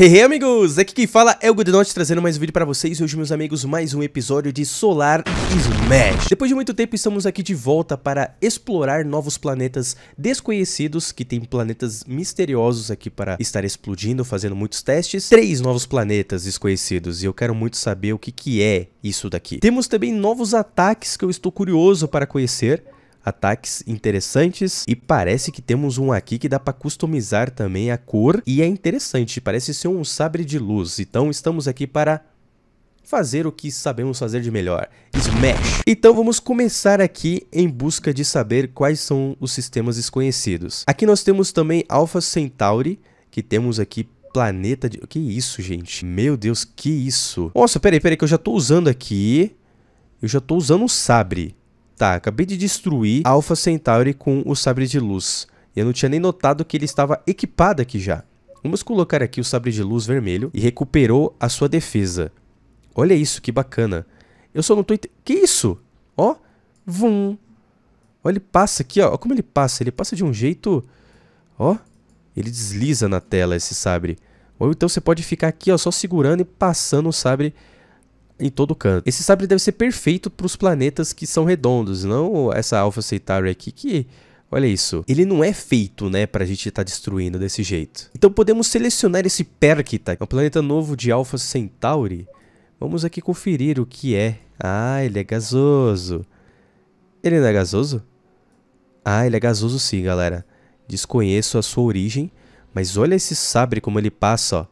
Hey, hey, amigos, aqui quem fala é o Goodenote trazendo mais um vídeo pra vocês e hoje meus amigos mais um episódio de Solar Smash. Depois de muito tempo estamos aqui de volta para explorar novos planetas desconhecidos, que tem planetas misteriosos aqui para estar explodindo, fazendo muitos testes. Três novos planetas desconhecidos e eu quero muito saber o que que é isso daqui. Temos também novos ataques que eu estou curioso para conhecer ataques interessantes e parece que temos um aqui que dá para customizar também a cor e é interessante, parece ser um sabre de luz, então estamos aqui para fazer o que sabemos fazer de melhor, Smash. Então vamos começar aqui em busca de saber quais são os sistemas desconhecidos. Aqui nós temos também Alpha Centauri, que temos aqui planeta de... Que isso, gente? Meu Deus, que isso? Nossa, peraí, peraí, que eu já tô usando aqui... Eu já tô usando um sabre. Tá, acabei de destruir Alpha Centauri com o sabre de luz. Eu não tinha nem notado que ele estava equipado aqui já. Vamos colocar aqui o sabre de luz vermelho e recuperou a sua defesa. Olha isso, que bacana. Eu só não tô entendendo... Que isso? Ó, vum. Olha, ele passa aqui, ó. como ele passa. Ele passa de um jeito... Ó, ele desliza na tela esse sabre. Ou então você pode ficar aqui, ó, só segurando e passando o sabre em todo canto. Esse sabre deve ser perfeito para os planetas que são redondos, não essa Alpha Centauri aqui que Olha isso. Ele não é feito, né, pra gente estar tá destruindo desse jeito. Então podemos selecionar esse Perkita, que é um planeta novo de Alpha Centauri. Vamos aqui conferir o que é. Ah, ele é gasoso. Ele não é gasoso? Ah, ele é gasoso sim, galera. Desconheço a sua origem, mas olha esse sabre como ele passa, ó.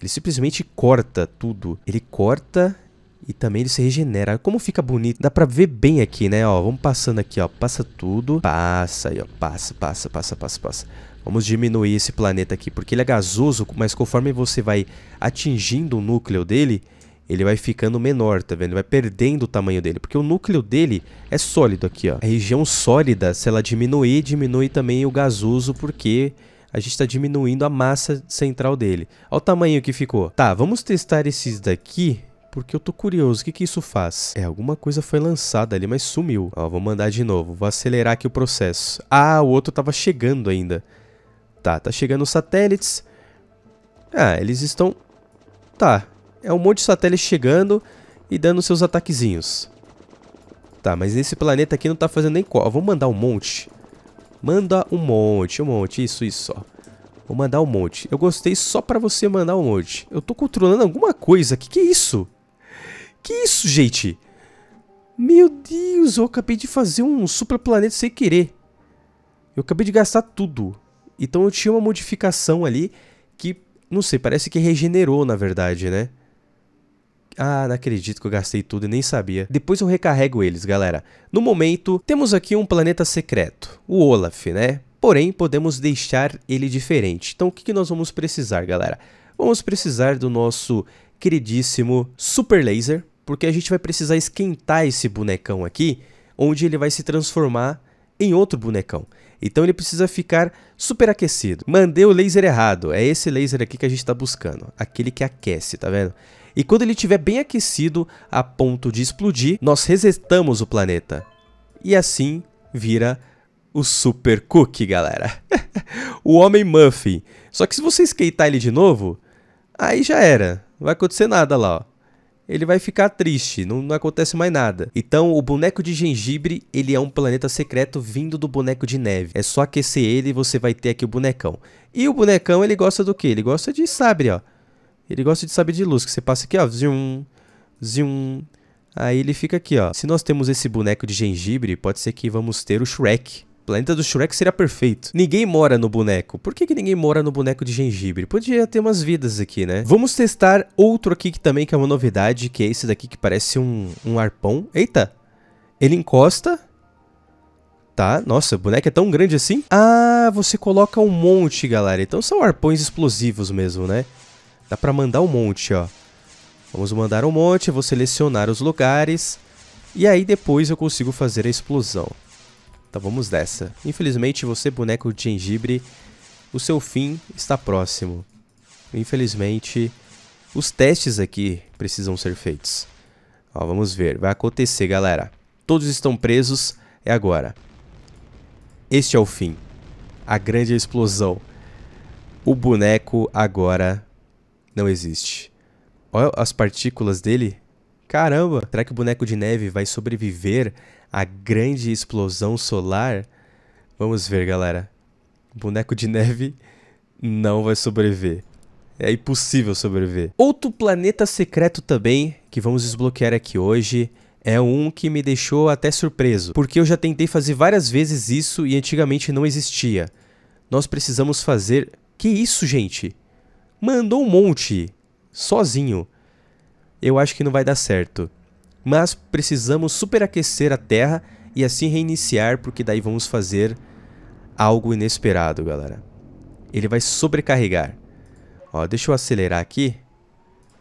Ele simplesmente corta tudo. Ele corta e também ele se regenera. Como fica bonito. Dá pra ver bem aqui, né? Ó, vamos passando aqui, ó. Passa tudo. Passa aí, ó. Passa, passa, passa, passa, passa. Vamos diminuir esse planeta aqui, porque ele é gasoso, mas conforme você vai atingindo o núcleo dele, ele vai ficando menor, tá vendo? Vai perdendo o tamanho dele, porque o núcleo dele é sólido aqui, ó. A região sólida, se ela diminuir, diminui também o gasoso, porque a gente está diminuindo a massa central dele. Olha o tamanho que ficou. Tá, vamos testar esses daqui porque eu tô curioso, o que que isso faz? É, alguma coisa foi lançada ali, mas sumiu. Ó, vou mandar de novo, vou acelerar aqui o processo. Ah, o outro tava chegando ainda. Tá, tá chegando os satélites. Ah, eles estão... Tá, é um monte de satélites chegando e dando seus ataquezinhos. Tá, mas nesse planeta aqui não tá fazendo nem qual. Vou mandar um monte. Manda um monte, um monte, isso, isso, ó. Vou mandar um monte. Eu gostei só pra você mandar um monte. Eu tô controlando alguma coisa. Que que é isso? Que isso, gente? Meu Deus, eu acabei de fazer um super planeta sem querer. Eu acabei de gastar tudo. Então eu tinha uma modificação ali que, não sei, parece que regenerou na verdade, né? Ah, não acredito que eu gastei tudo e nem sabia. Depois eu recarrego eles, galera. No momento, temos aqui um planeta secreto, o Olaf, né? Porém, podemos deixar ele diferente. Então, o que, nós vamos precisar, galera? Vamos precisar do nosso queridíssimo Super Laser, porque a gente vai precisar esquentar esse bonecão aqui, onde ele vai se transformar em outro bonecão. Então ele precisa ficar superaquecido. Mandei o laser errado, é esse laser aqui que a gente está buscando, aquele que aquece, tá vendo? E quando ele estiver bem aquecido, a ponto de explodir, nós resetamos o planeta. E assim vira o Super Cook, galera. o Homem Muffin. Só que se você esquentar ele de novo, aí já era. Não vai acontecer nada lá, ó ele vai ficar triste, não, não, acontece mais nada. Então, o boneco de gengibre, ele é um planeta secreto vindo do boneco de neve. É só aquecer ele e você vai ter aqui o bonecão. E o bonecão, ele gosta do quê? Ele gosta de sabre, ó. Ele gosta de sabre de luz, que você passa aqui, ó, zium, zium. Aí ele fica aqui, ó. Se nós temos esse boneco de gengibre, pode ser que vamos ter o Shrek planeta do Shrek seria perfeito. Ninguém mora no boneco. Por que, que ninguém mora no boneco de gengibre? Podia ter umas vidas aqui, né? Vamos testar outro aqui que também que é uma novidade, que é esse daqui que parece um, um arpão. Eita! Ele encosta... Tá, nossa, o boneco é tão grande assim. Ah, você coloca um monte, galera. Então são arpões explosivos mesmo, né? Dá pra mandar um monte, ó. Vamos mandar um monte, vou selecionar os lugares. E aí depois eu consigo fazer a explosão. Então vamos dessa. Infelizmente, você, boneco de gengibre, o seu fim está próximo. Infelizmente, os testes aqui precisam ser feitos. Ó, vamos ver. Vai acontecer, galera. Todos estão presos. É agora. Este é o fim. A grande explosão. O boneco agora não existe. Olha as partículas dele Caramba, será que o boneco de neve vai sobreviver à grande explosão solar? Vamos ver, galera. O boneco de neve não vai sobreviver. É impossível sobreviver. Outro planeta secreto também que vamos desbloquear aqui hoje é um que me deixou até surpreso, porque eu já tentei fazer várias vezes isso e antigamente não existia. Nós precisamos fazer... Que isso, gente? Mandou um monte, sozinho eu acho que não vai dar certo. Mas precisamos superaquecer a Terra e assim reiniciar, porque daí vamos fazer algo inesperado, galera. Ele vai sobrecarregar. Ó, deixa eu acelerar aqui.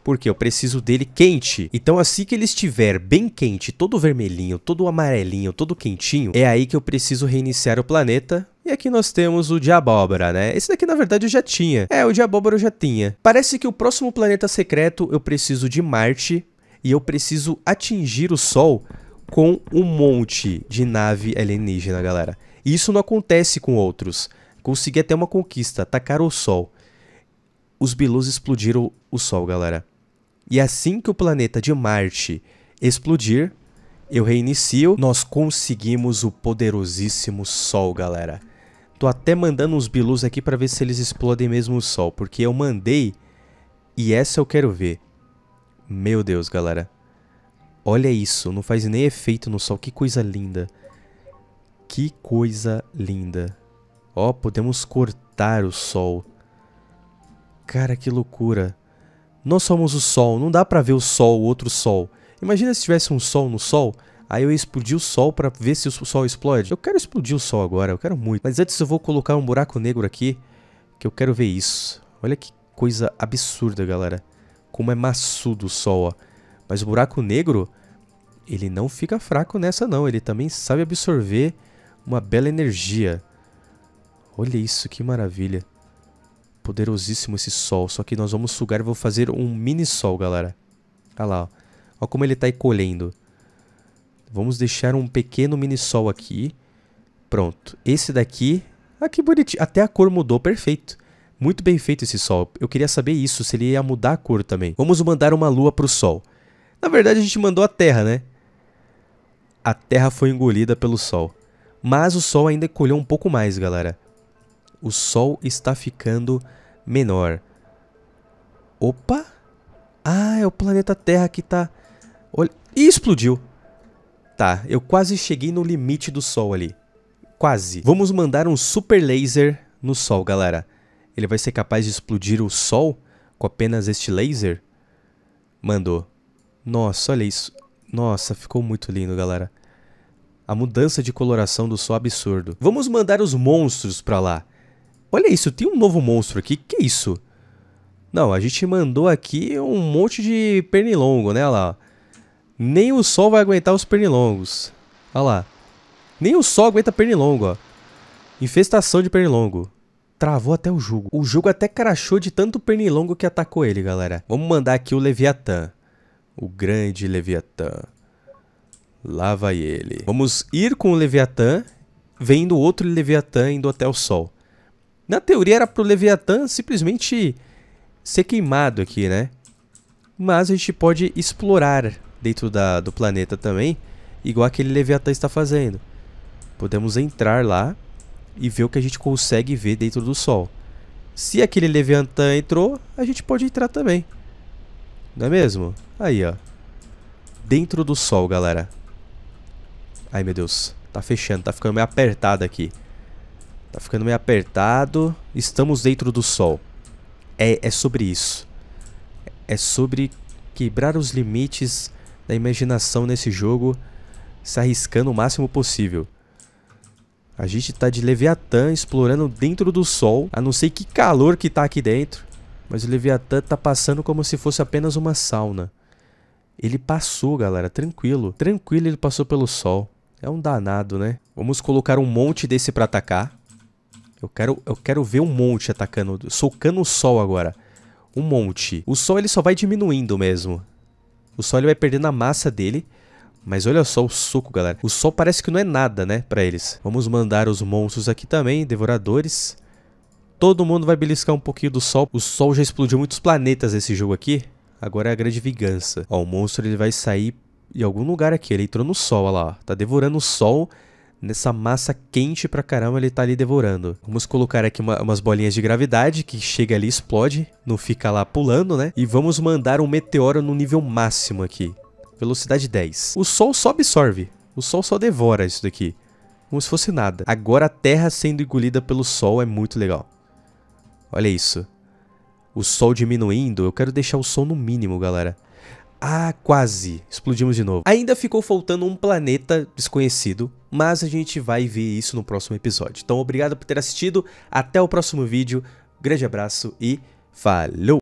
Porque eu preciso dele quente. Então assim que ele estiver bem quente, todo vermelhinho, todo amarelinho, todo quentinho, é aí que eu preciso reiniciar o planeta e aqui nós temos o de abóbora, né? Esse daqui, na verdade, eu já tinha. É, o de abóbora eu já tinha. Parece que o próximo planeta secreto eu preciso de Marte e eu preciso atingir o Sol com um monte de nave alienígena, galera. E isso não acontece com outros. Consegui até uma conquista, atacar o Sol. Os Bilus explodiram o Sol, galera. E assim que o planeta de Marte explodir, eu reinicio, nós conseguimos o poderosíssimo Sol, galera. Tô até mandando uns bilus aqui para ver se eles explodem mesmo o sol, porque eu mandei e essa eu quero ver. Meu Deus, galera. Olha isso, não faz nem efeito no sol, que coisa linda. Que coisa linda. Ó, oh, podemos cortar o sol. Cara, que loucura. Nós somos o sol, não dá pra ver o sol, o outro sol. Imagina se tivesse um sol no sol, Aí eu ia explodir o sol para ver se o sol explode. Eu quero explodir o sol agora, eu quero muito. Mas antes eu vou colocar um buraco negro aqui, que eu quero ver isso. Olha que coisa absurda, galera. Como é maçudo o sol, ó. Mas o buraco negro, ele não fica fraco nessa não. Ele também sabe absorver uma bela energia. Olha isso, que maravilha. Poderosíssimo esse sol. Só que nós vamos sugar e vou fazer um mini sol, galera. Olha lá, ó. Olha como ele tá encolhendo. colhendo. Vamos deixar um pequeno mini-sol aqui. Pronto. Esse daqui... Ah, que bonitinho. Até a cor mudou, perfeito. Muito bem feito esse sol. Eu queria saber isso, se ele ia mudar a cor também. Vamos mandar uma lua para o sol. Na verdade, a gente mandou a Terra, né? A Terra foi engolida pelo sol. Mas o sol ainda colheu um pouco mais, galera. O sol está ficando menor. Opa! Ah, é o planeta Terra que está... Olha... E explodiu! tá, eu quase cheguei no limite do sol ali. Quase. Vamos mandar um super laser no sol, galera. Ele vai ser capaz de explodir o sol com apenas este laser? Mandou. Nossa, olha isso. Nossa, ficou muito lindo, galera. A mudança de coloração do sol é absurdo. Vamos mandar os monstros pra lá. Olha isso, tem um novo monstro aqui. Que é isso? Não, a gente mandou aqui um monte de pernilongo, né? Olha lá. Nem o sol vai aguentar os pernilongos. Olha lá. Nem o sol aguenta pernilongo, ó. Infestação de pernilongo. Travou até o jogo. O jogo até crachou de tanto pernilongo que atacou ele, galera. Vamos mandar aqui o Leviatã. O grande Leviatã. Lá vai ele. Vamos ir com o Leviatã, vendo outro Leviatã indo até o sol. Na teoria era pro Leviatã simplesmente ser queimado aqui, né? Mas a gente pode explorar dentro da, do planeta também, igual aquele Leviatã está fazendo. Podemos entrar lá e ver o que a gente consegue ver dentro do Sol. Se aquele Leviatã entrou, a gente pode entrar também. Não é mesmo? Aí, ó. Dentro do Sol, galera. Ai, meu Deus. Tá fechando, tá ficando meio apertado aqui. Tá ficando meio apertado. Estamos dentro do Sol. É, é sobre isso. É sobre quebrar os limites da imaginação nesse jogo, se arriscando o máximo possível. A gente tá de Leviatã explorando dentro do sol. A não sei que calor que tá aqui dentro. Mas o Leviatã tá passando como se fosse apenas uma sauna. Ele passou, galera, tranquilo. Tranquilo ele passou pelo sol. É um danado, né? Vamos colocar um monte desse pra atacar. Eu quero, eu quero ver um monte atacando, socando o sol agora. Um monte. O sol ele só vai diminuindo mesmo. O sol ele vai perdendo a massa dele. Mas olha só o suco, galera. O sol parece que não é nada, né, pra eles. Vamos mandar os monstros aqui também, devoradores. Todo mundo vai beliscar um pouquinho do sol. O sol já explodiu muitos planetas nesse jogo aqui. Agora é a grande vingança. Ó, o monstro ele vai sair em algum lugar aqui. Ele entrou no sol, olha lá. Tá devorando o sol. Nessa massa quente pra caramba, ele tá ali devorando. Vamos colocar aqui uma, umas bolinhas de gravidade que chega ali, explode, não fica lá pulando, né? E vamos mandar um meteoro no nível máximo aqui. Velocidade 10. O Sol só absorve. O Sol só devora isso daqui. Como se fosse nada. Agora a Terra sendo engolida pelo Sol é muito legal. Olha isso. O Sol diminuindo. Eu quero deixar o Sol no mínimo, galera. Ah, quase! Explodimos de novo. Ainda ficou faltando um planeta desconhecido, mas a gente vai ver isso no próximo episódio. Então, obrigado por ter assistido, até o próximo vídeo, grande abraço e falou!